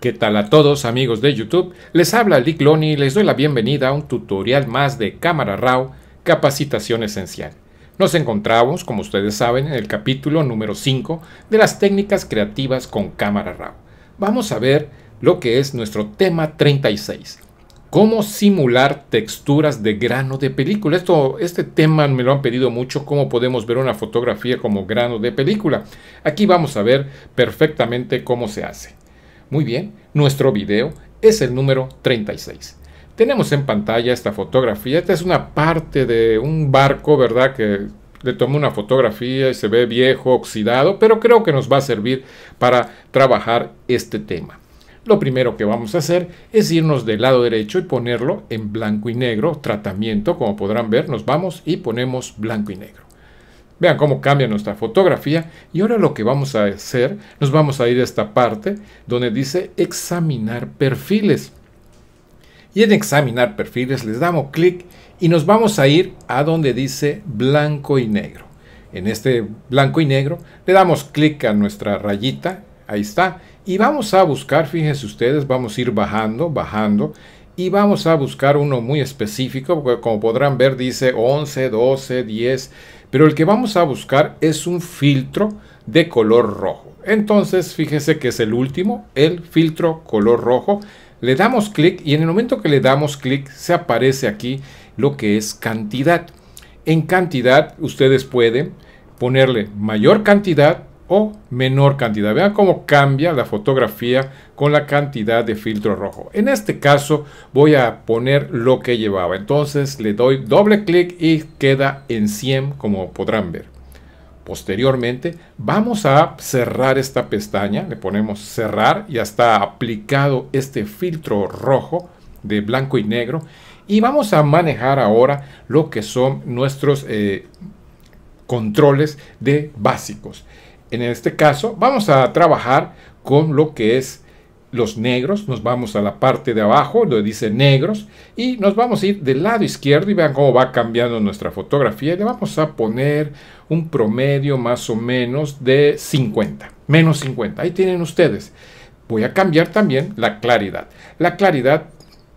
¿Qué tal a todos amigos de YouTube? Les habla Lick Loni y les doy la bienvenida a un tutorial más de Cámara RAW Capacitación Esencial. Nos encontramos, como ustedes saben, en el capítulo número 5 de las técnicas creativas con Cámara RAW. Vamos a ver lo que es nuestro tema 36. ¿Cómo simular texturas de grano de película? Esto, este tema me lo han pedido mucho, cómo podemos ver una fotografía como grano de película. Aquí vamos a ver perfectamente cómo se hace. Muy bien, nuestro video es el número 36. Tenemos en pantalla esta fotografía. Esta es una parte de un barco, ¿verdad? Que le tomó una fotografía y se ve viejo, oxidado, pero creo que nos va a servir para trabajar este tema. Lo primero que vamos a hacer es irnos del lado derecho y ponerlo en blanco y negro, tratamiento, como podrán ver, nos vamos y ponemos blanco y negro. Vean cómo cambia nuestra fotografía y ahora lo que vamos a hacer, nos vamos a ir a esta parte donde dice examinar perfiles. Y en examinar perfiles les damos clic y nos vamos a ir a donde dice blanco y negro. En este blanco y negro le damos clic a nuestra rayita, ahí está, y vamos a buscar, fíjense ustedes, vamos a ir bajando, bajando y vamos a buscar uno muy específico, porque como podrán ver dice 11, 12, 10, pero el que vamos a buscar es un filtro de color rojo. Entonces, fíjense que es el último, el filtro color rojo. Le damos clic y en el momento que le damos clic se aparece aquí lo que es cantidad. En cantidad ustedes pueden ponerle mayor cantidad o menor cantidad. Vean cómo cambia la fotografía con la cantidad de filtro rojo. En este caso voy a poner lo que llevaba. Entonces le doy doble clic y queda en 100 como podrán ver. Posteriormente vamos a cerrar esta pestaña. Le ponemos cerrar. Ya está aplicado este filtro rojo de blanco y negro. Y vamos a manejar ahora lo que son nuestros eh, controles de básicos en este caso vamos a trabajar con lo que es los negros, nos vamos a la parte de abajo, donde dice negros, y nos vamos a ir del lado izquierdo y vean cómo va cambiando nuestra fotografía. Le vamos a poner un promedio más o menos de 50, menos 50. Ahí tienen ustedes. Voy a cambiar también la claridad. La claridad,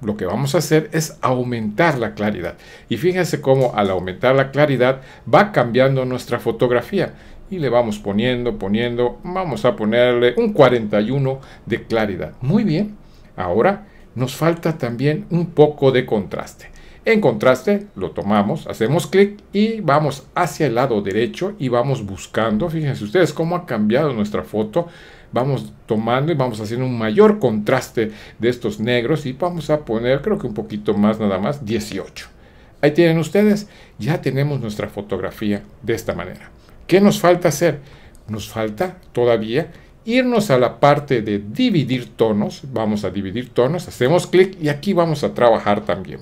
lo que vamos a hacer es aumentar la claridad. Y fíjense cómo al aumentar la claridad va cambiando nuestra fotografía y le vamos poniendo, poniendo, vamos a ponerle un 41 de claridad. Muy bien, ahora nos falta también un poco de contraste. En contraste lo tomamos, hacemos clic y vamos hacia el lado derecho y vamos buscando, fíjense ustedes cómo ha cambiado nuestra foto, vamos tomando y vamos haciendo un mayor contraste de estos negros y vamos a poner creo que un poquito más nada más, 18. Ahí tienen ustedes, ya tenemos nuestra fotografía de esta manera. ¿Qué nos falta hacer? Nos falta todavía irnos a la parte de dividir tonos. Vamos a dividir tonos, hacemos clic y aquí vamos a trabajar también.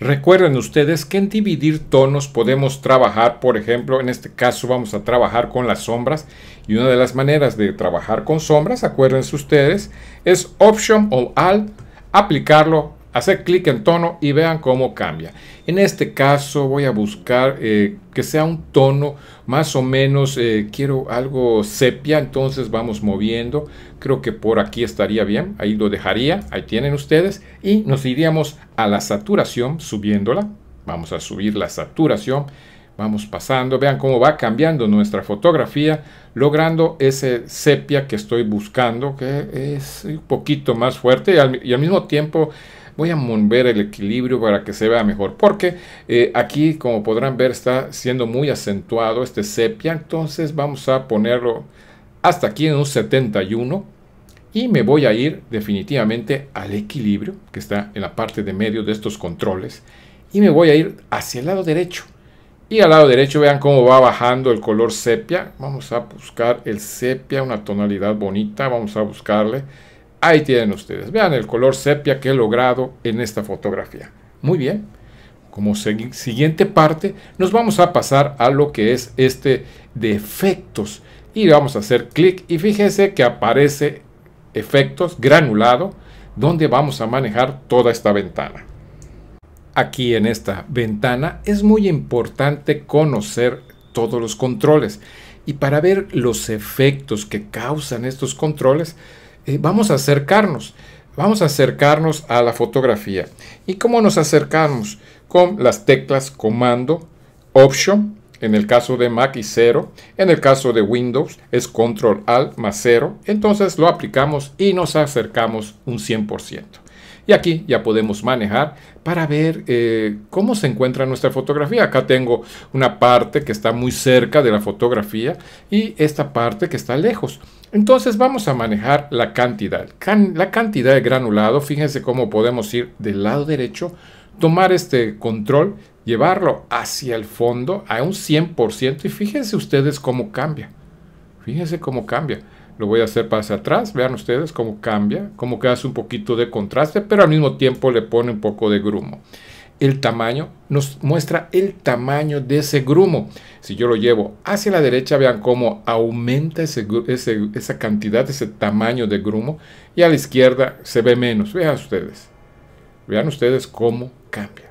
Recuerden ustedes que en dividir tonos podemos trabajar, por ejemplo, en este caso vamos a trabajar con las sombras y una de las maneras de trabajar con sombras, acuérdense ustedes, es Option o Alt, aplicarlo hacer clic en tono y vean cómo cambia. En este caso voy a buscar eh, que sea un tono más o menos, eh, quiero algo sepia, entonces vamos moviendo. Creo que por aquí estaría bien, ahí lo dejaría, ahí tienen ustedes. Y nos iríamos a la saturación subiéndola. Vamos a subir la saturación. Vamos pasando, vean cómo va cambiando nuestra fotografía, logrando ese sepia que estoy buscando, que es un poquito más fuerte y al mismo tiempo voy a mover el equilibrio para que se vea mejor. Porque eh, aquí, como podrán ver, está siendo muy acentuado este sepia. Entonces vamos a ponerlo hasta aquí en un 71. Y me voy a ir definitivamente al equilibrio, que está en la parte de medio de estos controles. Y me voy a ir hacia el lado derecho. Y al lado derecho vean cómo va bajando el color sepia. Vamos a buscar el sepia, una tonalidad bonita. Vamos a buscarle Ahí tienen ustedes. Vean el color sepia que he logrado en esta fotografía. Muy bien. Como siguiente parte, nos vamos a pasar a lo que es este de efectos. Y vamos a hacer clic y fíjense que aparece efectos granulado, donde vamos a manejar toda esta ventana. Aquí en esta ventana es muy importante conocer todos los controles. Y para ver los efectos que causan estos controles, eh, vamos a acercarnos, vamos a acercarnos a la fotografía. ¿Y cómo nos acercamos? Con las teclas comando, option, en el caso de Mac y 0, en el caso de Windows es control alt más 0, entonces lo aplicamos y nos acercamos un 100%. Y aquí ya podemos manejar para ver eh, cómo se encuentra nuestra fotografía. Acá tengo una parte que está muy cerca de la fotografía y esta parte que está lejos. Entonces vamos a manejar la cantidad. la cantidad de granulado, fíjense cómo podemos ir del lado derecho, tomar este control, llevarlo hacia el fondo a un 100% y fíjense ustedes cómo cambia. Fíjense cómo cambia. Lo voy a hacer para hacia atrás. Vean ustedes cómo cambia, cómo que hace un poquito de contraste, pero al mismo tiempo le pone un poco de grumo. El tamaño nos muestra el tamaño de ese grumo. Si yo lo llevo hacia la derecha, vean cómo aumenta esa cantidad, ese tamaño de grumo. Y a la izquierda se ve menos. Vean ustedes. Vean ustedes cómo cambia.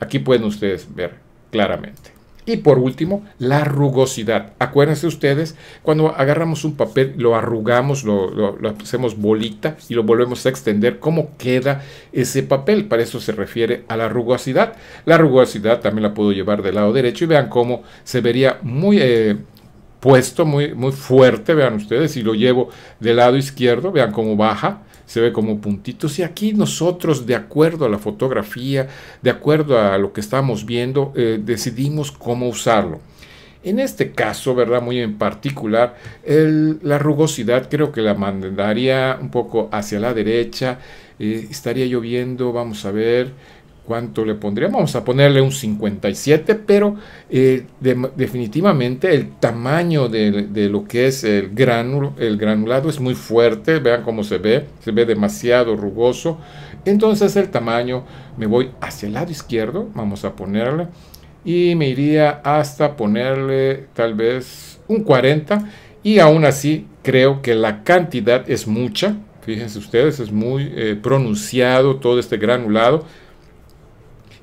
Aquí pueden ustedes ver claramente. Y por último, la rugosidad. Acuérdense ustedes, cuando agarramos un papel, lo arrugamos, lo, hacemos bolita y lo volvemos a extender, ¿cómo queda ese papel? Para eso se refiere a la rugosidad. La rugosidad también la puedo llevar del lado derecho y vean cómo se vería muy... Eh, puesto muy, muy fuerte, vean ustedes, si lo llevo del lado izquierdo, vean cómo baja, se ve como puntitos. Y aquí nosotros, de acuerdo a la fotografía, de acuerdo a lo que estamos viendo, eh, decidimos cómo usarlo. En este caso, ¿verdad? Muy en particular, la rugosidad creo que la mandaría un poco hacia la derecha. Eh, estaría lloviendo, vamos a ver ¿Cuánto le pondríamos? Vamos a ponerle un 57, pero eh, definitivamente el tamaño de, lo que es el, el granulado es muy fuerte. Vean cómo se ve, se ve demasiado rugoso. Entonces el tamaño me voy hacia el lado izquierdo, vamos a ponerle, y me iría hasta ponerle tal vez un 40. Y aún así creo que la cantidad es mucha, fíjense ustedes, es muy eh, pronunciado todo este granulado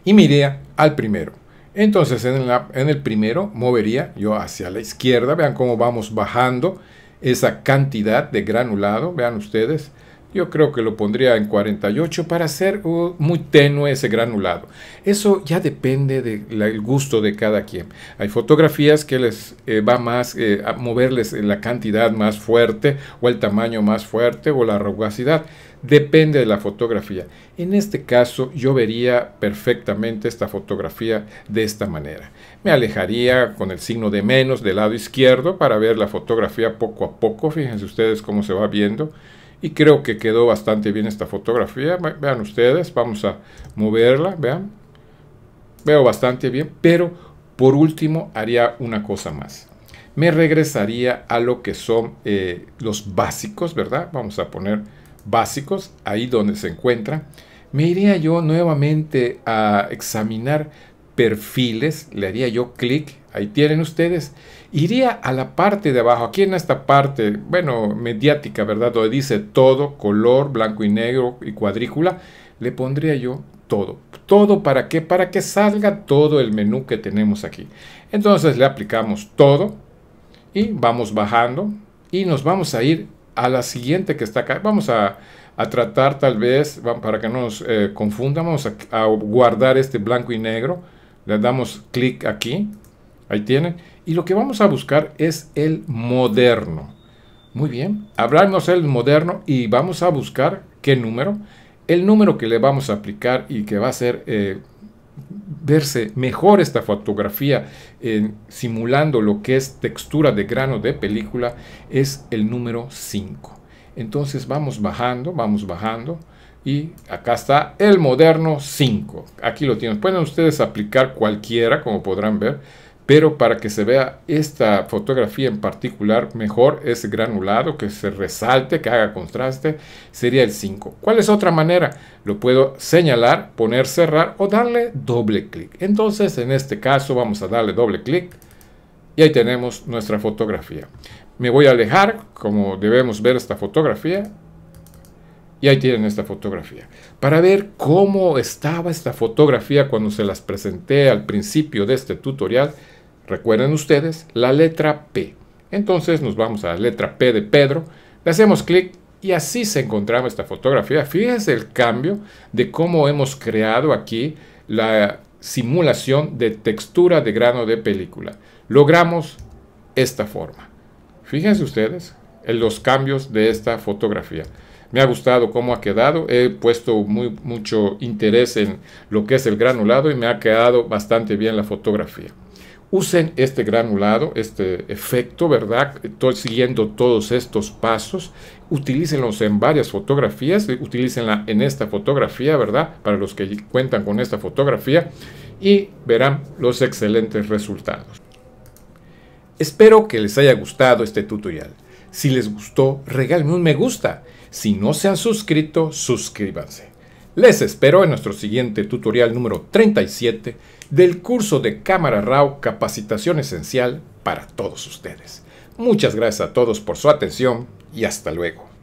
y miré al primero. Entonces en, en, el primero movería yo hacia la izquierda. Vean cómo vamos bajando esa cantidad de granulado. Vean ustedes yo creo que lo pondría en 48 para hacer muy tenue ese granulado. Eso ya depende del gusto de cada quien. Hay fotografías que les eh, va más eh, a moverles la cantidad más fuerte o el tamaño más fuerte o la rugosidad. Depende de la fotografía. En este caso yo vería perfectamente esta fotografía de esta manera. Me alejaría con el signo de menos del lado izquierdo para ver la fotografía poco a poco. Fíjense ustedes cómo se va viendo y creo que quedó bastante bien esta fotografía. Vean ustedes, vamos a moverla, vean. Veo bastante bien, pero por último haría una cosa más. Me regresaría a lo que son eh, los básicos, ¿verdad? Vamos a poner básicos, ahí donde se encuentra. Me iría yo nuevamente a examinar perfiles, le haría yo clic ahí tienen ustedes. Iría a la parte de abajo, aquí en esta parte, bueno, mediática, ¿verdad? Donde dice todo, color, blanco y negro y cuadrícula, le pondría yo todo. ¿Todo para qué? Para que salga todo el menú que tenemos aquí. Entonces le aplicamos todo y vamos bajando y nos vamos a ir a la siguiente que está acá. Vamos a, tratar tal vez, para que no nos eh, confundamos, a, a guardar este blanco y negro. Le damos clic aquí Ahí tienen. Y lo que vamos a buscar es el moderno. Muy bien. Hablarnos el moderno y vamos a buscar qué número. El número que le vamos a aplicar y que va a ser... Eh, verse mejor esta fotografía eh, simulando lo que es textura de grano de película es el número 5 entonces vamos bajando vamos bajando y acá está el moderno 5 aquí lo tienen pueden ustedes aplicar cualquiera como podrán ver pero para que se vea esta fotografía en particular mejor, ese granulado que se resalte, que haga contraste, sería el 5. ¿Cuál es otra manera? Lo puedo señalar, poner cerrar o darle doble clic. Entonces en este caso vamos a darle doble clic y ahí tenemos nuestra fotografía. Me voy a alejar como debemos ver esta fotografía y ahí tienen esta fotografía. Para ver cómo estaba esta fotografía cuando se las presenté al principio de este tutorial, Recuerden ustedes la letra P. Entonces nos vamos a la letra P de Pedro, le hacemos clic y así se encontraba esta fotografía. Fíjense el cambio de cómo hemos creado aquí la simulación de textura de grano de película. Logramos esta forma. Fíjense ustedes en los cambios de esta fotografía. Me ha gustado cómo ha quedado, he puesto muy, mucho interés en lo que es el granulado y me ha quedado bastante bien la fotografía usen este granulado, este efecto, ¿verdad? Estoy siguiendo todos estos pasos, utilícenlos en varias fotografías, eh, utilícenla en esta fotografía, ¿verdad? Para los que cuentan con esta fotografía y verán los excelentes resultados. Espero que les haya gustado este tutorial. Si les gustó, regálenme un me gusta. Si no se han suscrito, suscríbanse. Les espero en nuestro siguiente tutorial número 37 del curso de Cámara RAW Capacitación Esencial para todos ustedes. Muchas gracias a todos por su atención y hasta luego.